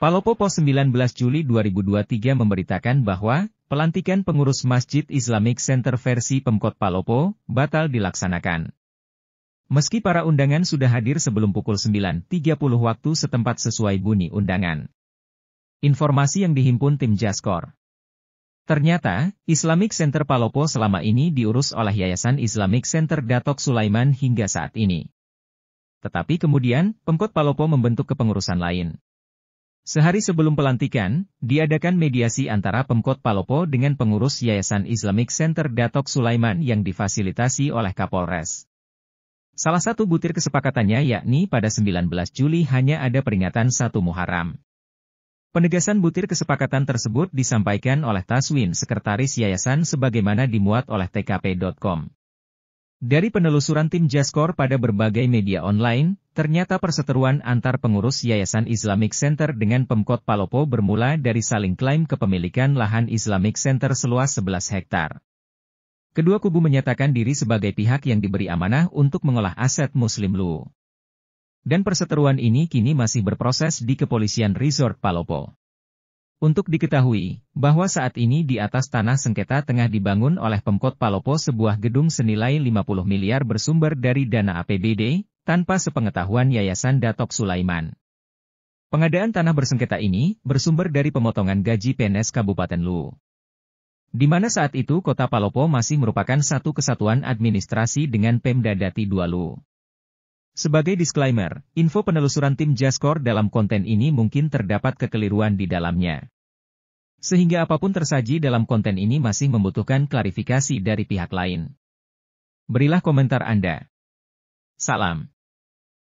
Palopo Pos 19 Juli 2023 memberitakan bahwa, pelantikan pengurus Masjid Islamic Center versi Pemkot Palopo, batal dilaksanakan. Meski para undangan sudah hadir sebelum pukul 9.30 waktu setempat sesuai bunyi undangan. Informasi yang dihimpun tim Jaskor. Ternyata, Islamic Center Palopo selama ini diurus oleh Yayasan Islamic Center Datok Sulaiman hingga saat ini. Tetapi kemudian, Pemkot Palopo membentuk kepengurusan lain. Sehari sebelum pelantikan, diadakan mediasi antara Pemkot Palopo dengan pengurus Yayasan Islamic Center Datok Sulaiman yang difasilitasi oleh Kapolres. Salah satu butir kesepakatannya yakni pada 19 Juli hanya ada peringatan satu Muharram. Penegasan butir kesepakatan tersebut disampaikan oleh Taswin Sekretaris Yayasan sebagaimana dimuat oleh tkp.com. Dari penelusuran tim Jaskor pada berbagai media online, Ternyata perseteruan antar pengurus Yayasan Islamic Center dengan Pemkot Palopo bermula dari saling klaim kepemilikan lahan Islamic Center seluas 11 hektar. Kedua kubu menyatakan diri sebagai pihak yang diberi amanah untuk mengolah aset Muslim Lu. Dan perseteruan ini kini masih berproses di Kepolisian Resort Palopo. Untuk diketahui, bahwa saat ini di atas tanah sengketa tengah dibangun oleh Pemkot Palopo sebuah gedung senilai 50 miliar bersumber dari dana APBD, tanpa sepengetahuan Yayasan Datok Sulaiman. Pengadaan tanah bersengketa ini bersumber dari pemotongan gaji PNS Kabupaten Lu. Di mana saat itu kota Palopo masih merupakan satu kesatuan administrasi dengan Pemda Dati Dua Lu. Sebagai disclaimer, info penelusuran tim Jaskor dalam konten ini mungkin terdapat kekeliruan di dalamnya. Sehingga apapun tersaji dalam konten ini masih membutuhkan klarifikasi dari pihak lain. Berilah komentar Anda. Salam.